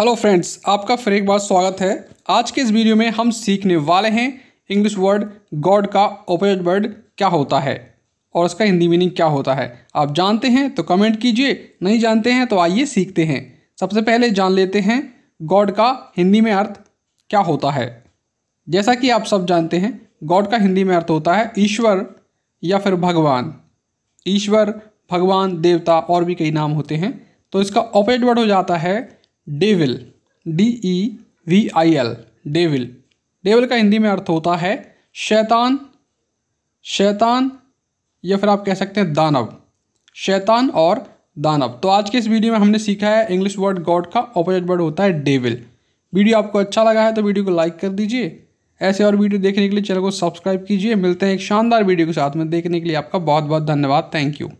hello friends आपका फिर एक बार स्वागत है आज के इस वीडियो में हम सीखने वाले हैं इंग्लिश वर्ड गॉड का ओपोजिट वर्ड क्या होता है और उसका हिंदी मीनिंग क्या होता है आप जानते हैं तो कमेंट कीजिए नहीं जानते हैं तो आइए सीखते हैं सबसे पहले जान लेते हैं गॉड का हिंदी में अर्थ क्या होता है जैसा कि आप सब जानते हैं गॉड का हिंदी में अर्थ होता है ईश्वर या फिर भगवान ईश्वर भगवान देवता और भी कई नाम होते हैं तो इसका ऑपोजिट वर्ड हो जाता है devil D E V I L devil devil का हिंदी में अर्थ होता है शैतान शैतान या फिर आप कह सकते हैं दानव शैतान और दानव तो आज के इस वीडियो में हमने सीखा है इंग्लिश वर्ड गॉड का ऑपोजिट वर्ड होता है डेविल वीडियो आपको अच्छा लगा है तो वीडियो को लाइक कर दीजिए ऐसे और वीडियो देखने के लिए चैनल को सब्सक्राइब कीजिए मिलते हैं एक शानदार वीडियो के साथ में देखने के लिए आपका बहुत बहुत धन्यवाद थैंक यू